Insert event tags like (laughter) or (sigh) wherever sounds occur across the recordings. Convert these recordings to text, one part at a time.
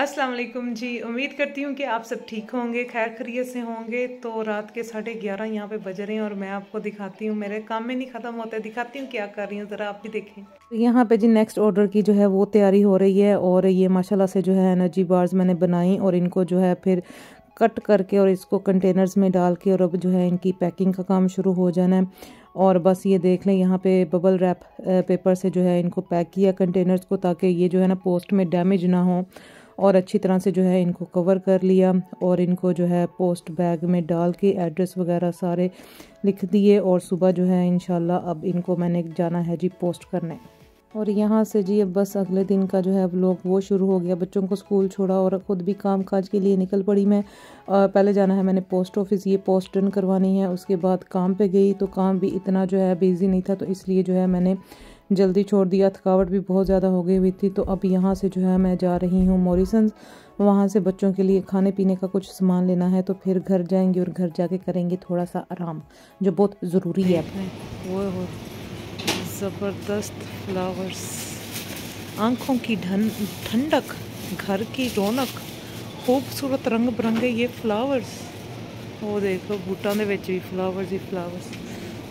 असलकुम जी उम्मीद करती हूँ कि आप सब ठीक होंगे खैर खरीत से होंगे तो रात के साढ़े ग्यारह यहाँ पे बज रहे हैं और मैं आपको दिखाती हूँ मेरे काम में नहीं ख़त्म होता है दिखाती हूँ क्या कर रही हूँ ज़रा आप भी देखें तो यहाँ पे जी नेक्स्ट ऑर्डर की जो है वो तैयारी हो रही है और ये माशाल्लाह से जो है एनर्जी बार्स मैंने बनाई और इनको जो है फिर कट करके और इसको कंटेनर्स में डाल के और अब जो है इनकी पैकिंग का काम शुरू हो जाना है और बस ये देख लें यहाँ पे बबल रैप पेपर से जो है इनको पैक किया कंटेनर्स को ताकि ये जो है ना पोस्ट में डैमेज ना हो और अच्छी तरह से जो है इनको कवर कर लिया और इनको जो है पोस्ट बैग में डाल के एड्रेस वगैरह सारे लिख दिए और सुबह जो है इन अब इनको मैंने जाना है जी पोस्ट करने और यहाँ से जी अब बस अगले दिन का जो है लोग वो शुरू हो गया बच्चों को स्कूल छोड़ा और ख़ुद भी काम काज के लिए निकल पड़ी मैं आ, पहले जाना है मैंने पोस्ट ऑफिस ये पोस्ट डन करवानी है उसके बाद काम पे गई तो काम भी इतना जो है बिज़ी नहीं था तो इसलिए जो है मैंने जल्दी छोड़ दिया थकावट भी बहुत ज़्यादा हो गई हुई थी तो अब यहाँ से जो है मैं जा रही हूँ मोरिसन वहाँ से बच्चों के लिए खाने पीने का कुछ सामान लेना है तो फिर घर जाएंगे और घर जाके करेंगे थोड़ा सा आराम जो बहुत ज़रूरी है वो ज़बरदस्त फ्लावर्स आँखों की ठंडक घर की रौनक खूबसूरत रंग बिरंगे ये फ्लावर्स वो देखो बूटा के बच्चे भी फ्लावर्स ही फ्लावर्स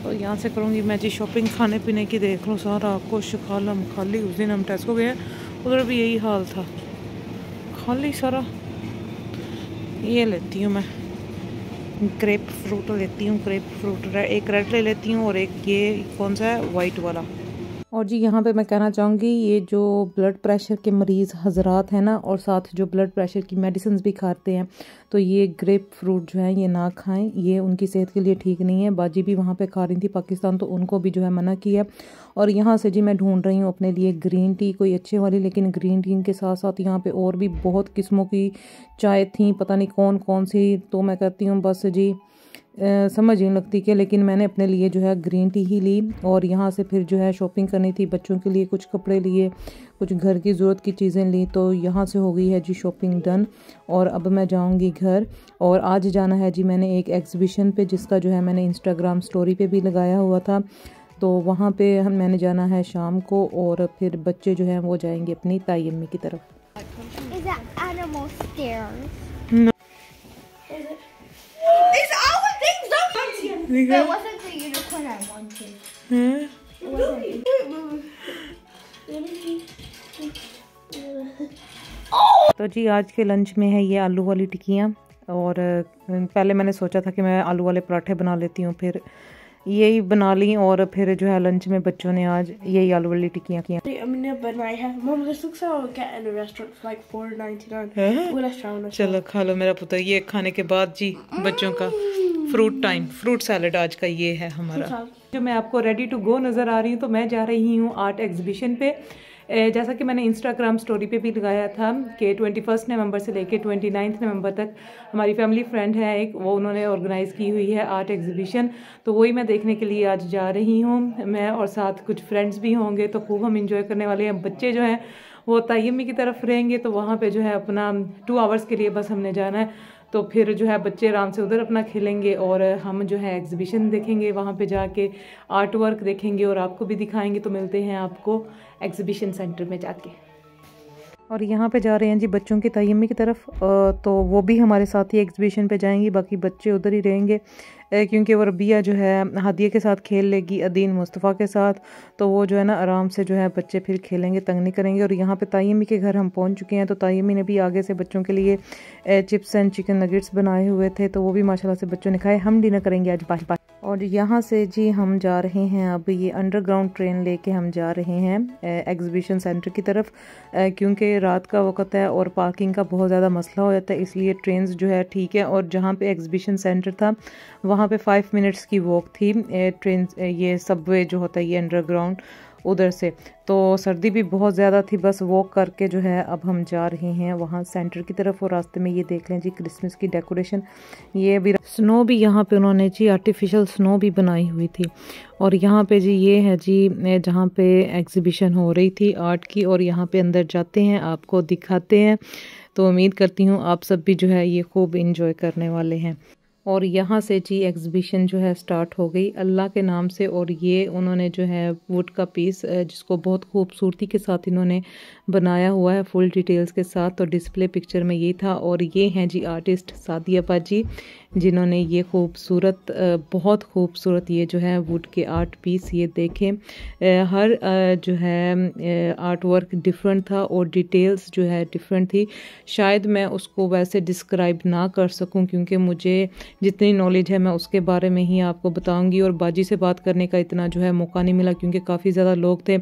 तो यहाँ से करूँगी मैं जी शॉपिंग खाने पीने की देख लूँ सारा कुछ खालम खाली उस दिन हम टेस्को गए उधर भी यही हाल था खाली सारा ये लेती हूँ मैं ग्रेप फ्रूट लेती हूँ ग्रेप फ्रूट एक रेड ले लेती हूँ और एक ये कौन सा है वाइट वाला और जी यहाँ पे मैं कहना चाहूँगी ये जो ब्लड प्रेशर के मरीज़ हजरात हैं ना और साथ जो ब्लड प्रेशर की मेडिसिन भी खाते हैं तो ये ग्रेप फ्रूट जो है ये ना खाएं ये उनकी सेहत के लिए ठीक नहीं है बाजी भी वहाँ पे खा रही थी पाकिस्तान तो उनको भी जो है मना किया और यहाँ से जी मैं ढूंढ रही हूँ अपने लिए ग्रीन टी कोई अच्छे वाली लेकिन ग्रीन टी के साथ साथ यहाँ पर और भी बहुत किस्मों की चाय थी पता नहीं कौन कौन सी तो मैं कहती हूँ बस जी समझ नहीं लगती कि लेकिन मैंने अपने लिए जो है ग्रीन टी ही ली और यहाँ से फिर जो है शॉपिंग करनी थी बच्चों के लिए कुछ कपड़े लिए कुछ घर की ज़रूरत की चीज़ें ली तो यहाँ से हो गई है जी शॉपिंग डन और अब मैं जाऊँगी घर और आज जाना है जी मैंने एक एग्ज़िबिशन पे जिसका जो है मैंने इंस्टाग्राम स्टोरी पे भी लगाया हुआ था तो वहाँ पे हम मैंने जाना है शाम को और फिर बच्चे जो हैं वो जाएंगे अपनी ताई अम्मी की तरफ Is Nigga. That wasn't the unicorn I wanted. Huh? It wasn't. तो जी आज के लंच में है ये आलू वाली टिक्कियाँ और पहले मैंने सोचा था कि मैं आलू वाले पराठे बना लेती हूँ फिर यही बना ली और फिर जो है लंच में बच्चों ने आज यही आलू वाली टिक्कियाँ किया चलो खा लो मेरा पुत्र ये खाने के बाद जी बच्चों का फ्रूट टाइम फ्रूट सैलड आज का ये है हमारा अच्छा, जो मैं आपको रेडी टू गो नज़र आ रही हूँ तो मैं जा रही हूँ आर्ट एग्जीबिशन पे जैसा कि मैंने इंस्टाग्राम स्टोरी पे भी लगाया था कि ट्वेंटी फर्स्ट नवंबर से लेके ट्वेंटी नाइन्थ नवंबर तक हमारी फैमिली फ्रेंड है एक वो उन्होंने ऑर्गेनाइज़ की हुई है आर्ट एग्जीबिशन तो वही मैं देखने के लिए आज जा रही हूँ मैं और साथ कुछ फ्रेंड्स भी होंगे तो खूब हम इंजॉय करने वाले हैं बच्चे जो हैं वो तयमी की तरफ रहेंगे तो वहाँ पर जो है अपना टू आवर्स के लिए बस हमने जाना है तो फिर जो है बच्चे आराम से उधर अपना खेलेंगे और हम जो है एग्जीबिशन देखेंगे वहाँ पे जाके आर्ट वर्क देखेंगे और आपको भी दिखाएंगे तो मिलते हैं आपको एग्जीबिशन सेंटर में जाके और यहाँ पे जा रहे हैं जी बच्चों की तयमी की तरफ तो वो भी हमारे साथ ही एग्जीबिशन पे जाएंगी बाकी बच्चे उधर ही रहेंगे क्योंकि वो रबिया जो है हादिया के साथ खेल लेगी अदीन मुस्तफ़ा के साथ तो वो जो है ना आराम से जो है बच्चे फिर खेलेंगे तंग नहीं करेंगे और यहाँ पे तयमी के घर हम पहुँच चुके हैं तो तयमी ने भी आगे से बच्चों के लिए चिप्स एंड चिकन नगेट्स बनाए हुए थे तो वो भी माशाला से बच्चों ने खाए हम डिनर करेंगे आज बाहर और यहाँ से जी हम जा रहे हैं अब ये अंडरग्राउंड ट्रेन लेके हम जा रहे हैं एग्ज़िबिशन सेंटर की तरफ क्योंकि रात का वक्त है और पार्किंग का बहुत ज़्यादा मसला हो जाता है इसलिए ट्रेन जो है ठीक है और जहाँ पे एग्जीबिशन सेंटर था वहाँ पे फाइव मिनट्स की वॉक थी ट्रेन ये सबवे जो होता है ये अंडरग्राउंड उधर से तो सर्दी भी बहुत ज़्यादा थी बस वॉक करके जो है अब हम जा रहे हैं वहाँ सेंटर की तरफ और रास्ते में ये देख लें जी क्रिसमस की डेकोरेशन ये भी स्नो भी यहाँ पे उन्होंने जी आर्टिफिशियल स्नो भी बनाई हुई थी और यहाँ पे जी ये है जी जहाँ पे एग्जीबिशन हो रही थी आर्ट की और यहाँ पे अंदर जाते हैं आपको दिखाते हैं तो उम्मीद करती हूँ आप सब भी जो है ये खूब इन्जॉय करने वाले हैं और यहाँ से जी एग्ज़िबिशन जो है स्टार्ट हो गई अल्लाह के नाम से और ये उन्होंने जो है वुड का पीस जिसको बहुत खूबसूरती के साथ इन्होंने बनाया हुआ है फुल डिटेल्स के साथ तो डिस्प्ले पिक्चर में ये था और ये हैं जी आर्टिस्ट सादिया जी जिन्होंने ये खूबसूरत बहुत खूबसूरत ये जो है वुड के आर्ट पीस ये देखें हर जो है आर्ट वर्क डिफरेंट था और डिटेल्स जो है डिफरेंट थी शायद मैं उसको वैसे डिस्क्राइब ना कर सकूँ क्योंकि मुझे जितनी नॉलेज है मैं उसके बारे में ही आपको बताऊँगी और बाजी से बात करने का इतना जो है मौका नहीं मिला क्योंकि काफ़ी ज़्यादा लोग थे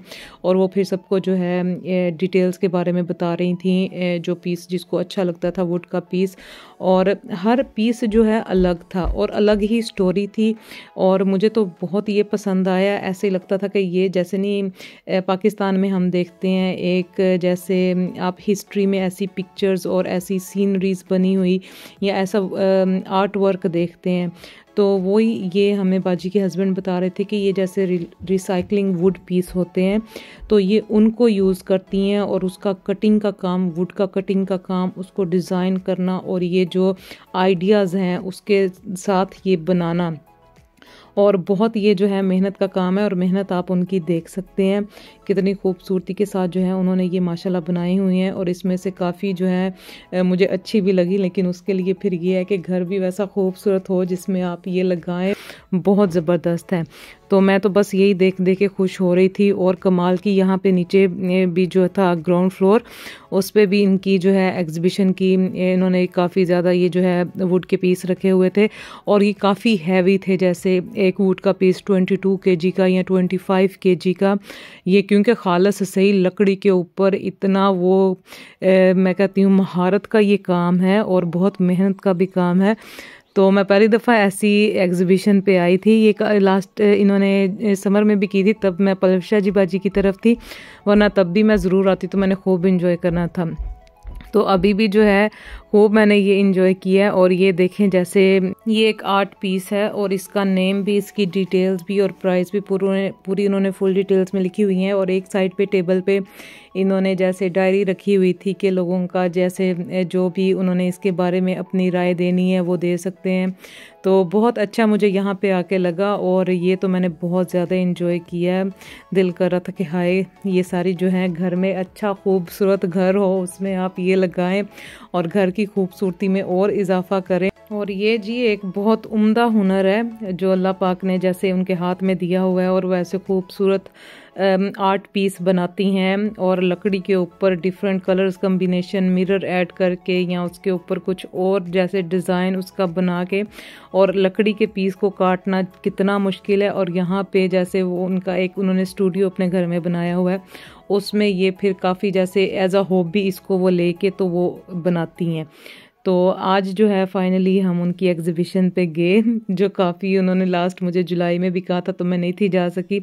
और वो फिर सबको जो है डिटेल्स के बारे में बता रही थी जो पीस जिसको अच्छा लगता था वुड का पीस और हर पीस जो है अलग था और अलग ही स्टोरी थी और मुझे तो बहुत ये पसंद आया ऐसे ही लगता था कि ये जैसे नहीं पाकिस्तान में हम देखते हैं एक जैसे आप हिस्ट्री में ऐसी पिक्चर्स और ऐसी सीनरीज बनी हुई या ऐसा आर्ट वर्क देखते हैं तो वही ये हमें बाजी के हस्बैंड बता रहे थे कि ये जैसे रि, रिसाइकलिंग वुड पीस होते हैं तो ये उनको यूज़ करती हैं और उसका कटिंग का काम वुड का कटिंग का काम उसको डिज़ाइन करना और ये जो आइडियाज़ हैं उसके साथ ये बनाना और बहुत ये जो है मेहनत का काम है और मेहनत आप उनकी देख सकते हैं कितनी खूबसूरती के साथ जो है उन्होंने ये माशाल्लाह बनाई हुई हैं और इसमें से काफ़ी जो है मुझे अच्छी भी लगी लेकिन उसके लिए फिर ये है कि घर भी वैसा खूबसूरत हो जिसमें आप ये लगाएं बहुत ज़बरदस्त है तो मैं तो बस यही देख देख के खुश हो रही थी और कमाल की यहाँ पे नीचे भी जो था ग्राउंड फ्लोर उस पर भी इनकी जो है एग्जीबिशन की इन्होंने काफ़ी ज़्यादा ये जो है वुड के पीस रखे हुए थे और ये काफ़ी हैवी थे जैसे एक वुड का पीस 22 जी का या 25 जी का ये क्योंकि खालस सही लकड़ी के ऊपर इतना वो ए, मैं कहती हूँ महारत का ये काम है और बहुत मेहनत का भी काम है तो मैं पहली दफ़ा ऐसी एग्ज़िबिशन पे आई थी ये लास्ट इन्होंने समर में भी की थी तब मैं पल्लव जी बाजी की तरफ थी वरना तब भी मैं ज़रूर आती तो मैंने खूब इन्जॉय करना था तो अभी भी जो है होप मैंने ये इन्जॉय किया है और ये देखें जैसे ये एक आर्ट पीस है और इसका नेम भी इसकी डिटेल्स भी और प्राइस भी पूरे पूरी इन्होंने फुल डिटेल्स में लिखी हुई हैं और एक साइड पे टेबल पे इन्होंने जैसे डायरी रखी हुई थी कि लोगों का जैसे जो भी उन्होंने इसके बारे में अपनी राय देनी है वो दे सकते हैं तो बहुत अच्छा मुझे यहाँ पे आके लगा और ये तो मैंने बहुत ज़्यादा इन्जॉय किया है दिल कर रहा था कि हाय ये सारी जो है घर में अच्छा खूबसूरत घर हो उसमें आप ये लगाएं और घर की खूबसूरती में और इजाफा करें और ये जी एक बहुत उम्दा हुनर है जो अल्लाह पाक ने जैसे उनके हाथ में दिया हुआ है और वैसे खूबसूरत आर्ट um, पीस बनाती हैं और लकड़ी के ऊपर different colours combination mirror add करके या उसके ऊपर कुछ और जैसे डिज़ाइन उसका बना के और लकड़ी के पीस को काटना कितना मुश्किल है और यहाँ पे जैसे वो उनका एक उन्होंने स्टूडियो अपने घर में बनाया हुआ है उसमें ये फिर काफ़ी जैसे एज अ हॉबी इसको वो लेके तो वो बनाती हैं तो आज जो है फाइनली हम उनकी एग्ज़िबिशन पे गए जो काफ़ी उन्होंने लास्ट मुझे जुलाई में भी कहा था तो मैं नहीं थी जा सकी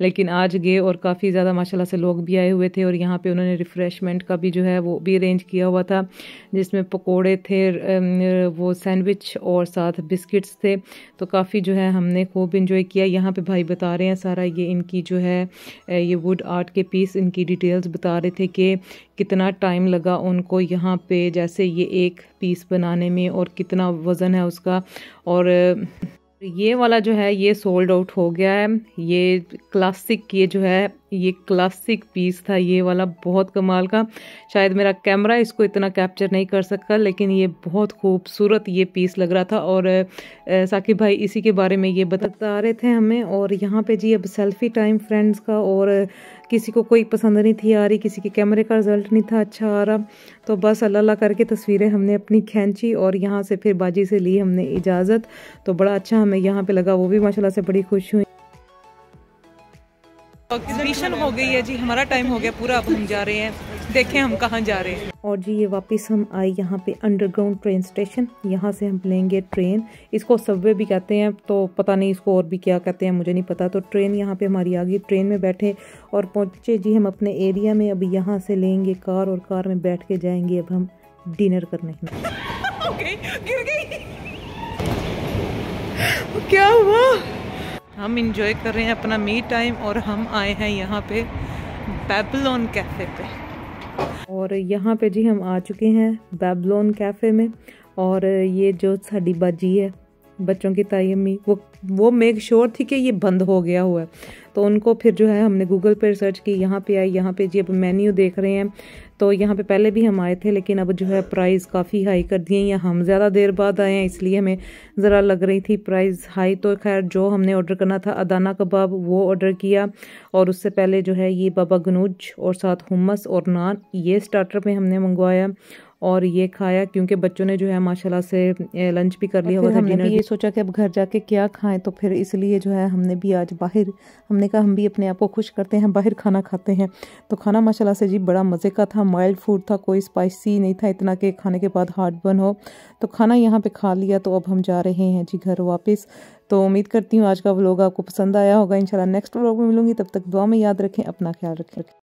लेकिन आज गए और काफ़ी ज़्यादा माशाल्लाह से लोग भी आए हुए थे और यहाँ पे उन्होंने रिफ़्रेशमेंट का भी जो है वो भी अरेंज किया हुआ था जिसमें पकोड़े थे वो सैंडविच और साथ बिस्किट्स थे तो काफ़ी जो है हमने खूब इन्जॉय किया यहाँ पर भाई बता रहे हैं सारा ये इनकी जो है ये वुड आर्ट के पीस इनकी डिटेल्स बता रहे थे कि कितना टाइम लगा उनको यहाँ पे जैसे ये एक पीस बनाने में और कितना वज़न है उसका और ये वाला जो है ये सोल्ड आउट हो गया है ये क्लासिक ये जो है ये क्लासिक पीस था ये वाला बहुत कमाल का शायद मेरा कैमरा इसको इतना कैप्चर नहीं कर सका लेकिन ये बहुत खूबसूरत ये पीस लग रहा था और साकिब भाई इसी के बारे में ये बता रहे थे हमें और यहाँ पे जी अब सेल्फ़ी टाइम फ्रेंड्स का और किसी को कोई पसंद नहीं थी आ रही किसी के कैमरे का रिज़ल्ट नहीं था अच्छा आ रहा तो बस अल्लाह अल्लाह करके तस्वीरें हमने अपनी खींची और यहाँ से फिर बाजी से ली हमने इजाज़त तो बड़ा अच्छा हमें यहाँ पर लगा वो भी माशाला से बड़ी खुश हुई एग्जीबिशन हो गई है जी हमारा टाइम हो गया पूरा अब हम जा रहे हैं देखें हम कहाँ जा रहे हैं और जी ये वापस हम आए यहाँ पे अंडरग्राउंड ट्रेन स्टेशन यहाँ से हम लेंगे ट्रेन इसको सबवे भी कहते हैं तो पता नहीं इसको और भी क्या कहते हैं मुझे नहीं पता तो ट्रेन यहाँ पे हमारी आ गई ट्रेन में बैठे और पहुँचे जी हम अपने एरिया में अब यहाँ से लेंगे कार और कार में बैठ के जाएंगे अब हम डिनर करने (laughs) गिर गई क्या हुआ हम इंजॉय कर रहे हैं अपना मी टाइम और हम आए हैं यहाँ पे बेबलोन कैफ़े पे और यहाँ पे जी हम आ चुके हैं बेबलोन कैफ़े में और ये जो साड़ी बाजी है बच्चों की अम्मी वो वो मेक श्योर थी कि ये बंद हो गया हुआ है तो उनको फिर जो है हमने गूगल पर सर्च की यहाँ पे आई यहाँ पे जी अब मेन्यू देख रहे हैं तो यहाँ पे पहले भी हम आए थे लेकिन अब जो है प्राइस काफ़ी हाई कर दिए या हम ज़्यादा देर बाद आए हैं इसलिए हमें ज़रा लग रही थी प्राइस हाई तो खैर जो हमने ऑर्डर करना था अदाना कबाब वो ऑर्डर किया और उससे पहले जो है ये बाबा गनूज और साथ हुमस और नान ये स्टार्टर पर हमने मंगवाया और ये खाया क्योंकि बच्चों ने जो है माशाल्लाह से लंच भी कर लिया हुआ था हमने ये सोचा कि अब घर जाके क्या खाएं तो फिर इसलिए जो है हमने भी आज बाहर हमने कहा हम भी अपने आप को खुश करते हैं बाहर खाना खाते हैं तो खाना माशाल्लाह से जी बड़ा मज़े का था माइल्ड फूड था कोई स्पाइसी नहीं था इतना कि खाने के बाद हार्ट बर्न हो तो खाना यहाँ पर खा लिया तो अब हम जा रहे हैं जी घर वापस तो उम्मीद करती हूँ आज का व्लॉग आपको पसंद आया होगा इंशाल्लाह नेक्स्ट व्लॉग में मिलूंगी तब तक दुआ में याद रखें अपना ख्याल रखें